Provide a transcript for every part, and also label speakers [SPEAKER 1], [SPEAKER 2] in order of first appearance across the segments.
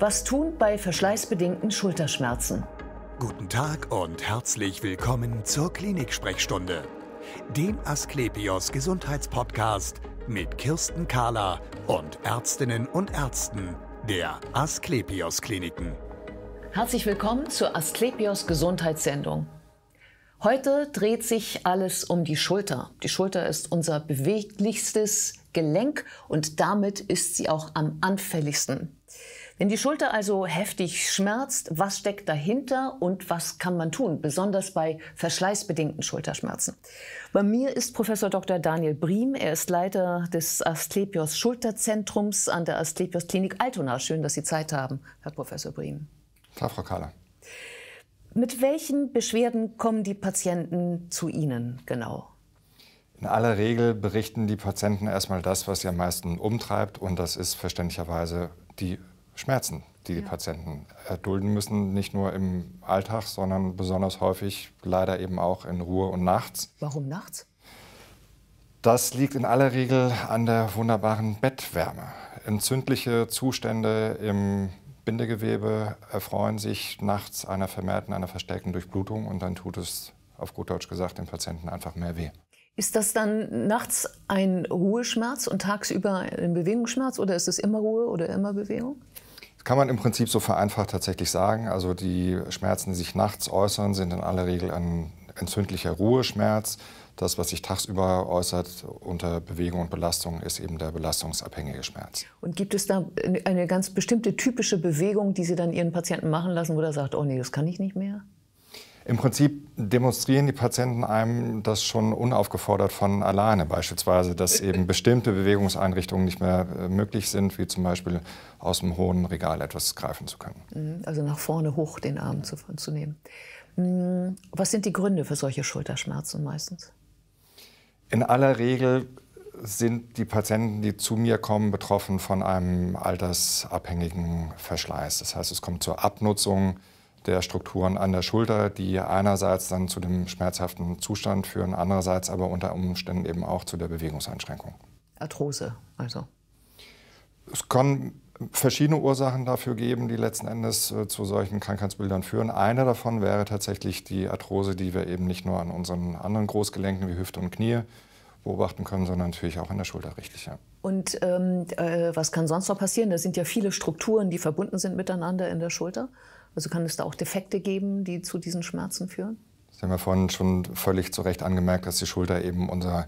[SPEAKER 1] Was tun bei verschleißbedingten Schulterschmerzen?
[SPEAKER 2] Guten Tag und herzlich willkommen zur Klinik-Sprechstunde, dem Asklepios Gesundheitspodcast mit Kirsten Kahler und Ärztinnen und Ärzten der Asklepios Kliniken.
[SPEAKER 1] Herzlich willkommen zur Asklepios Gesundheitssendung. Heute dreht sich alles um die Schulter. Die Schulter ist unser beweglichstes Gelenk und damit ist sie auch am anfälligsten. Wenn die Schulter also heftig schmerzt, was steckt dahinter und was kann man tun, besonders bei verschleißbedingten Schulterschmerzen? Bei mir ist Professor Dr. Daniel Briem. Er ist Leiter des Asklepios Schulterzentrums an der Asklepios Klinik Altona. Schön, dass Sie Zeit haben, Herr Professor Briem. Klar, Frau Kahler. Mit welchen Beschwerden kommen die Patienten zu Ihnen genau?
[SPEAKER 2] In aller Regel berichten die Patienten erstmal das, was sie am meisten umtreibt, und das ist verständlicherweise die Schmerzen, die die ja. Patienten erdulden müssen, nicht nur im Alltag, sondern besonders häufig leider eben auch in Ruhe und nachts.
[SPEAKER 1] Warum nachts?
[SPEAKER 2] Das liegt in aller Regel an der wunderbaren Bettwärme. Entzündliche Zustände im Bindegewebe erfreuen sich nachts einer vermehrten, einer verstärkten Durchblutung und dann tut es auf gut Deutsch gesagt dem Patienten einfach mehr weh.
[SPEAKER 1] Ist das dann nachts ein Ruheschmerz und tagsüber ein Bewegungsschmerz oder ist es immer Ruhe oder immer Bewegung?
[SPEAKER 2] Das kann man im Prinzip so vereinfacht tatsächlich sagen. Also die Schmerzen, die sich nachts äußern, sind in aller Regel ein entzündlicher Ruheschmerz. Das, was sich tagsüber äußert unter Bewegung und Belastung, ist eben der belastungsabhängige Schmerz.
[SPEAKER 1] Und gibt es da eine ganz bestimmte typische Bewegung, die Sie dann Ihren Patienten machen lassen, wo er sagt, oh nee, das kann ich nicht mehr?
[SPEAKER 2] Im Prinzip demonstrieren die Patienten einem das schon unaufgefordert von alleine, beispielsweise, dass eben bestimmte Bewegungseinrichtungen nicht mehr äh, möglich sind, wie zum Beispiel aus dem hohen Regal etwas greifen zu können.
[SPEAKER 1] Mhm, also nach vorne hoch den Arm zu, zu nehmen. Mhm, was sind die Gründe für solche Schulterschmerzen meistens?
[SPEAKER 2] In aller Regel sind die Patienten, die zu mir kommen, betroffen von einem altersabhängigen Verschleiß. Das heißt, es kommt zur Abnutzung der Strukturen an der Schulter, die einerseits dann zu dem schmerzhaften Zustand führen, andererseits aber unter Umständen eben auch zu der Bewegungseinschränkung. Arthrose, also. Es kann verschiedene Ursachen dafür geben, die letzten Endes äh, zu solchen Krankheitsbildern führen. Eine davon wäre tatsächlich die Arthrose, die wir eben nicht nur an unseren anderen Großgelenken wie Hüfte und Knie beobachten können, sondern natürlich auch in der Schulter richtig. Ja.
[SPEAKER 1] Und ähm, äh, was kann sonst noch passieren? Da sind ja viele Strukturen, die verbunden sind miteinander in der Schulter. Also kann es da auch Defekte geben, die zu diesen Schmerzen führen?
[SPEAKER 2] Sie haben ja vorhin schon völlig zu Recht angemerkt, dass die Schulter eben unser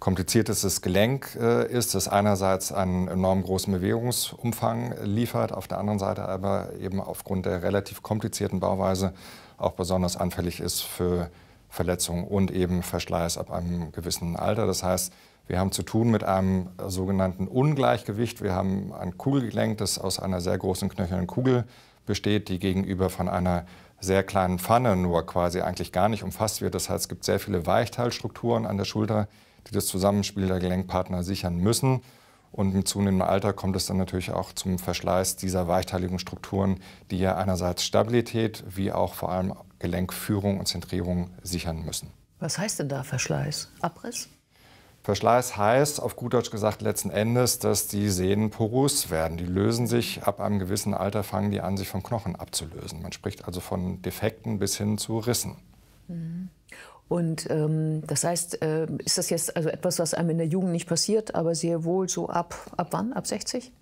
[SPEAKER 2] kompliziertestes Gelenk äh, ist, das einerseits einen enorm großen Bewegungsumfang liefert, auf der anderen Seite aber eben aufgrund der relativ komplizierten Bauweise auch besonders anfällig ist für Verletzungen und eben Verschleiß ab einem gewissen Alter. Das heißt, wir haben zu tun mit einem sogenannten Ungleichgewicht. Wir haben ein Kugelgelenk, das aus einer sehr großen knöchernen Kugel besteht, die gegenüber von einer sehr kleinen Pfanne nur quasi eigentlich gar nicht umfasst wird. Das heißt, es gibt sehr viele Weichteilstrukturen an der Schulter, die das Zusammenspiel der Gelenkpartner sichern müssen. Und mit zunehmendem Alter kommt es dann natürlich auch zum Verschleiß dieser weichteiligen Strukturen, die ja einerseits Stabilität wie auch vor allem Gelenkführung und Zentrierung sichern müssen.
[SPEAKER 1] Was heißt denn da Verschleiß? Abriss?
[SPEAKER 2] Verschleiß heißt auf gut Deutsch gesagt letzten Endes, dass die Sehnen porös werden. Die lösen sich ab einem gewissen Alter, fangen die an, sich vom Knochen abzulösen. Man spricht also von Defekten bis hin zu Rissen.
[SPEAKER 1] Mhm. Und ähm, das heißt, äh, ist das jetzt also etwas, was einem in der Jugend nicht passiert, aber sehr wohl so ab, ab wann? Ab 60?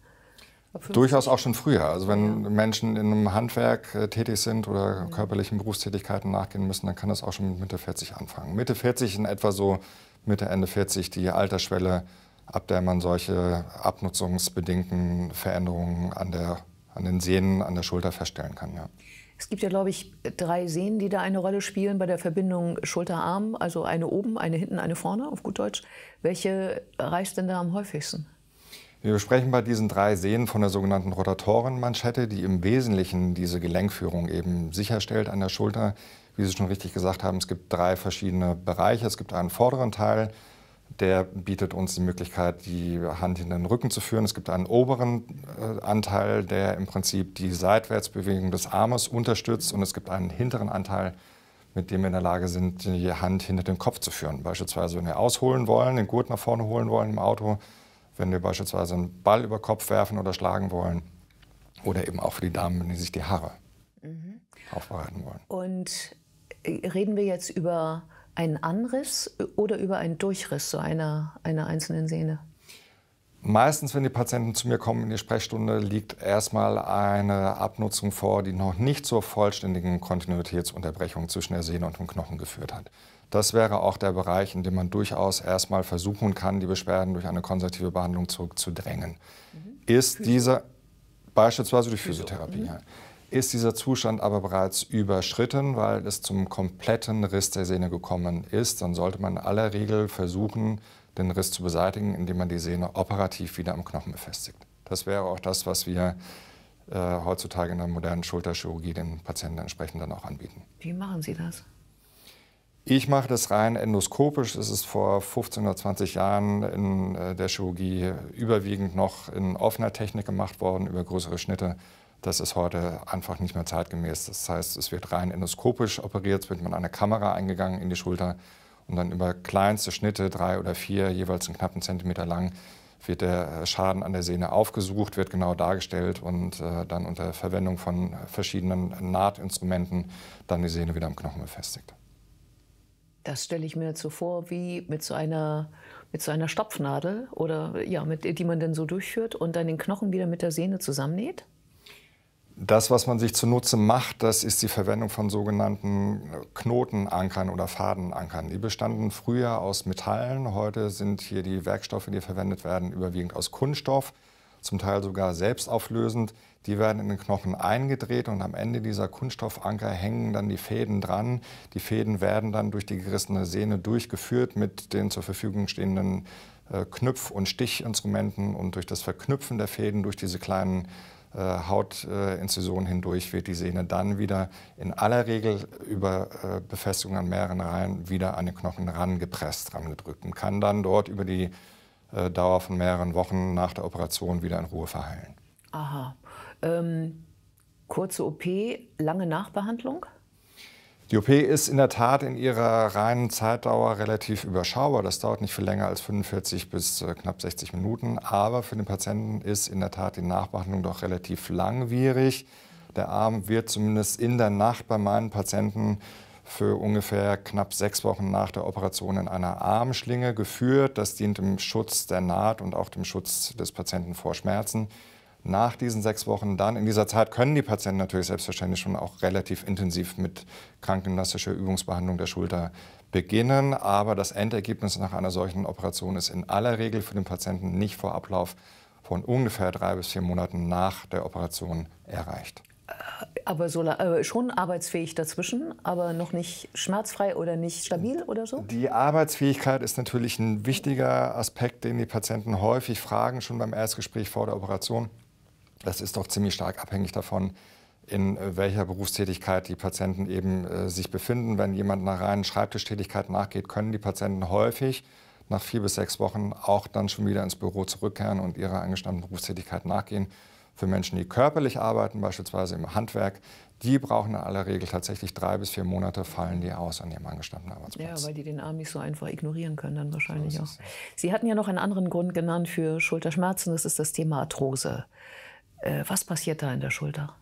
[SPEAKER 1] Durchaus auch schon
[SPEAKER 2] früher. Also wenn ja. Menschen in einem Handwerk äh, tätig sind oder körperlichen Berufstätigkeiten nachgehen müssen, dann kann das auch schon mit Mitte 40 anfangen. Mitte 40 in etwa so Mitte, Ende 40 die Altersschwelle, ab der man solche abnutzungsbedingten Veränderungen an, der, an den Sehnen, an der Schulter feststellen kann. Ja.
[SPEAKER 1] Es gibt ja, glaube ich, drei Sehnen, die da eine Rolle spielen bei der Verbindung Schulter-Arm, also eine oben, eine hinten, eine vorne, auf gut Deutsch. Welche reißt denn da am häufigsten?
[SPEAKER 2] Wir sprechen bei diesen drei Sehnen von der sogenannten Rotatorenmanschette, die im Wesentlichen diese Gelenkführung eben sicherstellt an der Schulter. Wie Sie schon richtig gesagt haben, es gibt drei verschiedene Bereiche. Es gibt einen vorderen Teil, der bietet uns die Möglichkeit, die Hand in den Rücken zu führen. Es gibt einen oberen äh, Anteil, der im Prinzip die Seitwärtsbewegung des Armes unterstützt. Und es gibt einen hinteren Anteil, mit dem wir in der Lage sind, die Hand hinter den Kopf zu führen. Beispielsweise, wenn wir ausholen wollen, den Gurt nach vorne holen wollen im Auto, wenn wir beispielsweise einen Ball über Kopf werfen oder schlagen wollen. Oder eben auch für die Damen, wenn die sich die Haare mhm. aufbereiten wollen.
[SPEAKER 1] Und äh, reden wir jetzt über einen Anriss oder über einen Durchriss so einer, einer einzelnen Sehne?
[SPEAKER 2] Meistens, wenn die Patienten zu mir kommen in die Sprechstunde, liegt erstmal eine Abnutzung vor, die noch nicht zur vollständigen Kontinuitätsunterbrechung zwischen der Sehne und dem Knochen geführt hat. Das wäre auch der Bereich, in dem man durchaus erstmal versuchen kann, die Beschwerden durch eine konservative Behandlung zurückzudrängen. Mhm. Ist dieser, beispielsweise durch Physiotherapie, mhm. ist dieser Zustand aber bereits überschritten, weil es zum kompletten Riss der Sehne gekommen ist, dann sollte man in aller Regel versuchen, den Riss zu beseitigen, indem man die Sehne operativ wieder am Knochen befestigt. Das wäre auch das, was wir äh, heutzutage in der modernen Schulterchirurgie den Patienten entsprechend dann auch anbieten.
[SPEAKER 1] Wie machen Sie das?
[SPEAKER 2] Ich mache das rein endoskopisch. Es ist vor 15 oder 20 Jahren in äh, der Chirurgie überwiegend noch in offener Technik gemacht worden, über größere Schnitte. Das ist heute einfach nicht mehr zeitgemäß. Das heißt, es wird rein endoskopisch operiert, es wird mit einer Kamera eingegangen in die Schulter und dann über kleinste Schnitte, drei oder vier, jeweils einen knappen Zentimeter lang, wird der äh, Schaden an der Sehne aufgesucht, wird genau dargestellt und äh, dann unter Verwendung von verschiedenen Nahtinstrumenten dann die Sehne wieder am Knochen befestigt.
[SPEAKER 1] Das stelle ich mir jetzt so vor, wie mit so einer, mit so einer Stopfnadel oder ja, mit, die man dann so durchführt und dann den Knochen wieder mit der Sehne zusammennäht.
[SPEAKER 2] Das, was man sich zunutze macht, das ist die Verwendung von sogenannten Knotenankern oder Fadenankern. Die bestanden früher aus Metallen. Heute sind hier die Werkstoffe, die verwendet werden, überwiegend aus Kunststoff, zum Teil sogar selbstauflösend. Die werden in den Knochen eingedreht und am Ende dieser Kunststoffanker hängen dann die Fäden dran. Die Fäden werden dann durch die gerissene Sehne durchgeführt mit den zur Verfügung stehenden äh, Knüpf- und Stichinstrumenten und durch das Verknüpfen der Fäden durch diese kleinen äh, Hautinzision äh, hindurch wird die Sehne dann wieder in aller Regel über äh, Befestigung an mehreren Reihen wieder an den Knochen rangepresst, rangedrückt und kann dann dort über die Dauer von mehreren Wochen nach der Operation wieder in Ruhe verheilen.
[SPEAKER 1] Aha. Ähm, kurze OP, lange Nachbehandlung?
[SPEAKER 2] Die OP ist in der Tat in ihrer reinen Zeitdauer relativ überschaubar. Das dauert nicht viel länger als 45 bis äh, knapp 60 Minuten. Aber für den Patienten ist in der Tat die Nachbehandlung doch relativ langwierig. Der Arm wird zumindest in der Nacht bei meinen Patienten für ungefähr knapp sechs Wochen nach der Operation in einer Armschlinge geführt. Das dient dem Schutz der Naht und auch dem Schutz des Patienten vor Schmerzen nach diesen sechs Wochen dann. In dieser Zeit können die Patienten natürlich selbstverständlich schon auch relativ intensiv mit krankengymnastischer Übungsbehandlung der Schulter beginnen. Aber das Endergebnis nach einer solchen Operation ist in aller Regel für den Patienten nicht vor Ablauf von ungefähr drei bis vier Monaten nach der Operation erreicht. Äh,
[SPEAKER 1] aber so, äh, schon arbeitsfähig dazwischen, aber noch nicht schmerzfrei oder nicht stabil oder so?
[SPEAKER 2] Die Arbeitsfähigkeit ist natürlich ein wichtiger Aspekt, den die Patienten häufig fragen, schon beim Erstgespräch vor der Operation. Das ist doch ziemlich stark abhängig davon, in äh, welcher Berufstätigkeit die Patienten eben äh, sich befinden. Wenn jemand einer reinen Schreibtischtätigkeit nachgeht, können die Patienten häufig nach vier bis sechs Wochen auch dann schon wieder ins Büro zurückkehren und ihrer angestammten Berufstätigkeit nachgehen. Für Menschen, die körperlich arbeiten, beispielsweise im Handwerk, die brauchen in aller Regel tatsächlich drei bis vier Monate, fallen die aus an
[SPEAKER 1] ihrem angestammten Arbeitsplatz. Ja, weil die den Arm nicht so einfach ignorieren können, dann wahrscheinlich so auch. Sie hatten ja noch einen anderen Grund genannt für Schulterschmerzen, das ist das Thema Arthrose. Äh, was passiert da in der Schulter?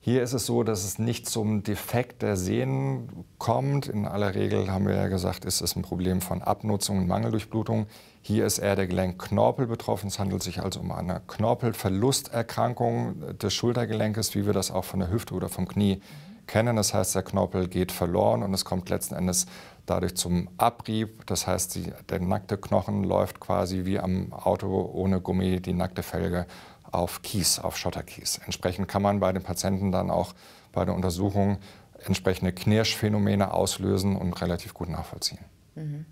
[SPEAKER 2] Hier ist es so, dass es nicht zum Defekt der Sehnen kommt. In aller Regel haben wir ja gesagt, ist es ein Problem von Abnutzung und Mangeldurchblutung. Hier ist eher der Gelenkknorpel betroffen. Es handelt sich also um eine Knorpelverlusterkrankung des Schultergelenkes, wie wir das auch von der Hüfte oder vom Knie kennen. Das heißt, der Knorpel geht verloren und es kommt letzten Endes dadurch zum Abrieb. Das heißt, die, der nackte Knochen läuft quasi wie am Auto ohne Gummi die nackte Felge auf Kies, auf Schotterkies. Entsprechend kann man bei den Patienten dann auch bei der Untersuchung entsprechende Knirschphänomene auslösen und relativ gut nachvollziehen.
[SPEAKER 1] Mhm.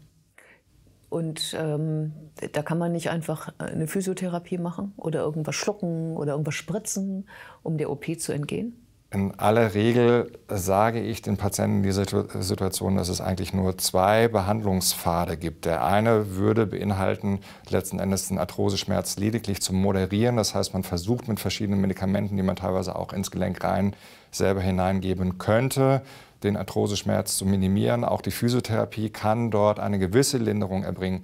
[SPEAKER 1] Und ähm, da kann man nicht einfach äh, eine Physiotherapie machen oder irgendwas schlucken oder irgendwas spritzen, um der OP zu entgehen?
[SPEAKER 2] in aller Regel sage ich den Patienten in dieser Situation, dass es eigentlich nur zwei Behandlungspfade gibt. Der eine würde beinhalten, letzten Endes den Arthroseschmerz lediglich zu moderieren. Das heißt, man versucht mit verschiedenen Medikamenten, die man teilweise auch ins Gelenk rein selber hineingeben könnte, den Arthroseschmerz zu minimieren. Auch die Physiotherapie kann dort eine gewisse Linderung erbringen.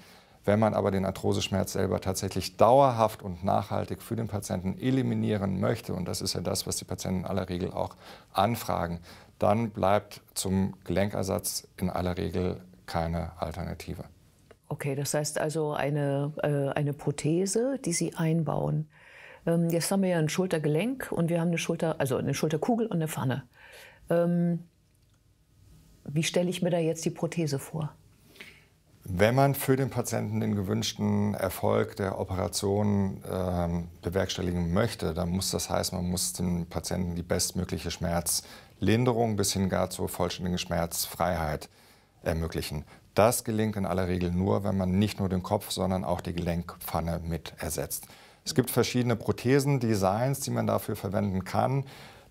[SPEAKER 2] Wenn man aber den Arthroseschmerz selber tatsächlich dauerhaft und nachhaltig für den Patienten eliminieren möchte, und das ist ja das, was die Patienten in aller Regel auch anfragen, dann bleibt zum Gelenkersatz in aller Regel keine Alternative.
[SPEAKER 1] Okay, das heißt also eine, äh, eine Prothese, die Sie einbauen. Ähm, jetzt haben wir ja ein Schultergelenk und wir haben eine Schulter, also eine Schulterkugel und eine Pfanne. Ähm, wie stelle ich mir da jetzt die Prothese vor?
[SPEAKER 2] Wenn man für den Patienten den gewünschten Erfolg der Operation ähm, bewerkstelligen möchte, dann muss das heißen, man muss dem Patienten die bestmögliche Schmerzlinderung bis hin gar zur vollständigen Schmerzfreiheit ermöglichen. Das gelingt in aller Regel nur, wenn man nicht nur den Kopf, sondern auch die Gelenkpfanne mit ersetzt. Es gibt verschiedene Prothesendesigns, die man dafür verwenden kann.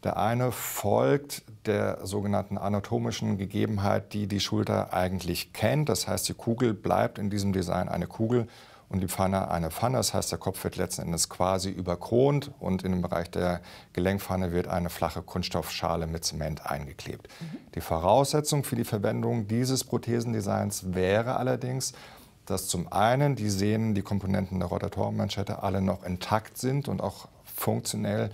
[SPEAKER 2] Der eine folgt der sogenannten anatomischen Gegebenheit, die die Schulter eigentlich kennt. Das heißt, die Kugel bleibt in diesem Design eine Kugel und die Pfanne eine Pfanne. Das heißt, der Kopf wird letzten Endes quasi überkront und in dem Bereich der Gelenkpfanne wird eine flache Kunststoffschale mit Zement eingeklebt. Mhm. Die Voraussetzung für die Verwendung dieses Prothesendesigns wäre allerdings, dass zum einen die Sehnen, die Komponenten der Rotatorenmanschette alle noch intakt sind und auch funktionell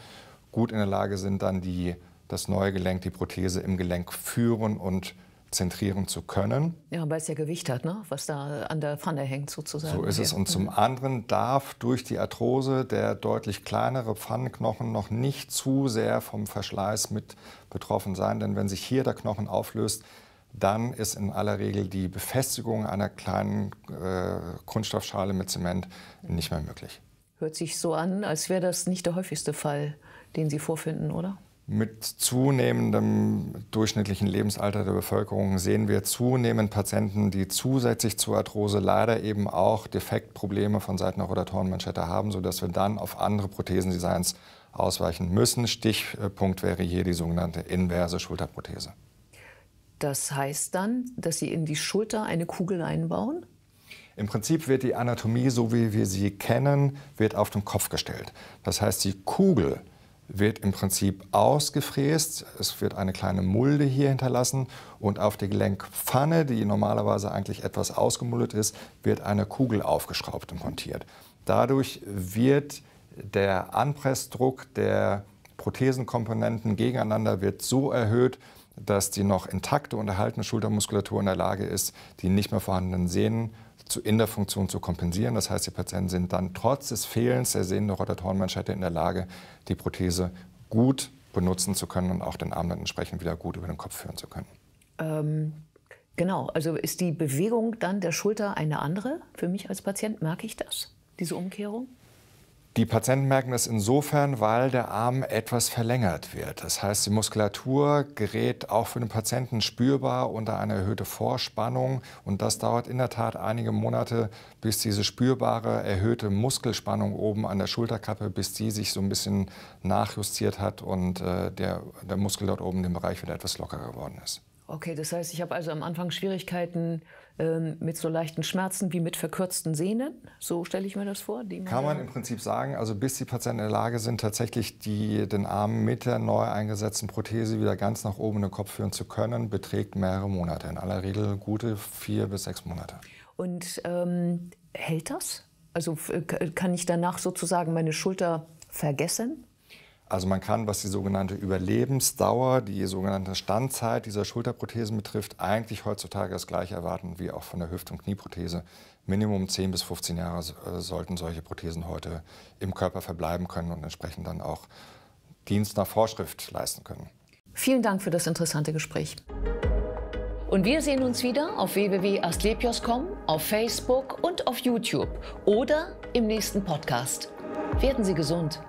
[SPEAKER 2] gut in der Lage sind, dann die, das neue Gelenk, die Prothese im Gelenk führen und zentrieren zu können.
[SPEAKER 1] Ja, weil es ja Gewicht hat, ne? was da an der Pfanne hängt sozusagen. So ist es. Und zum mhm.
[SPEAKER 2] anderen darf durch die Arthrose der deutlich kleinere Pfannenknochen noch nicht zu sehr vom Verschleiß mit betroffen sein. Denn wenn sich hier der Knochen auflöst, dann ist in aller Regel die Befestigung einer kleinen äh, Kunststoffschale mit Zement nicht mehr möglich.
[SPEAKER 1] Hört sich so an, als wäre das nicht der häufigste Fall den Sie vorfinden, oder?
[SPEAKER 2] Mit zunehmendem durchschnittlichen Lebensalter der Bevölkerung sehen wir zunehmend Patienten, die zusätzlich zur Arthrose leider eben auch Defektprobleme von Seiten der Rotatorenmanschette haben, sodass wir dann auf andere Prothesendesigns ausweichen müssen. Stichpunkt wäre hier die sogenannte inverse Schulterprothese.
[SPEAKER 1] Das heißt dann, dass Sie in die Schulter eine Kugel einbauen?
[SPEAKER 2] Im Prinzip wird die Anatomie, so wie wir sie kennen, wird auf den Kopf gestellt. Das heißt, die Kugel wird im Prinzip ausgefräst. Es wird eine kleine Mulde hier hinterlassen und auf der Gelenkpfanne, die normalerweise eigentlich etwas ausgemuldet ist, wird eine Kugel aufgeschraubt und montiert. Dadurch wird der Anpressdruck der Prothesenkomponenten gegeneinander wird so erhöht, dass die noch intakte und erhaltene Schultermuskulatur in der Lage ist, die nicht mehr vorhandenen Sehnen zu, in der Funktion zu kompensieren. Das heißt, die Patienten sind dann trotz des Fehlens der sehenden Rotatorenmanschette in der Lage, die Prothese gut benutzen zu können und auch den Arm dann entsprechend wieder gut über den Kopf führen zu können.
[SPEAKER 1] Ähm, genau, also ist die Bewegung dann der Schulter eine andere? Für mich als Patient merke ich das, diese Umkehrung?
[SPEAKER 2] Die Patienten merken das insofern, weil der Arm etwas verlängert wird. Das heißt, die Muskulatur gerät auch für den Patienten spürbar unter eine erhöhte Vorspannung. Und das dauert in der Tat einige Monate, bis diese spürbare erhöhte Muskelspannung oben an der Schulterkappe, bis die sich so ein bisschen nachjustiert hat und äh, der, der Muskel dort oben im Bereich wieder etwas lockerer geworden ist.
[SPEAKER 1] Okay, das heißt, ich habe also am Anfang Schwierigkeiten, ähm, mit so leichten Schmerzen wie mit verkürzten Sehnen. So stelle ich mir das vor. Man Kann man im
[SPEAKER 2] Prinzip sagen, also bis die Patienten in der Lage sind, tatsächlich die, den Arm mit der neu eingesetzten Prothese wieder ganz nach oben in den Kopf führen zu können, beträgt mehrere Monate. In aller Regel gute vier bis sechs Monate.
[SPEAKER 1] Und ähm, hält das? Also äh, kann ich danach sozusagen meine Schulter vergessen?
[SPEAKER 2] Also man kann, was die sogenannte Überlebensdauer, die sogenannte Standzeit dieser Schulterprothesen betrifft, eigentlich heutzutage das gleiche erwarten wie auch von der Hüft- und Knieprothese. Minimum 10 bis 15 Jahre äh, sollten solche Prothesen heute im Körper verbleiben können und entsprechend dann auch Dienst nach Vorschrift leisten können.
[SPEAKER 1] Vielen Dank für das interessante Gespräch. Und wir sehen uns wieder auf www.astlepios.com, auf Facebook und auf YouTube oder im nächsten Podcast. Werden Sie gesund!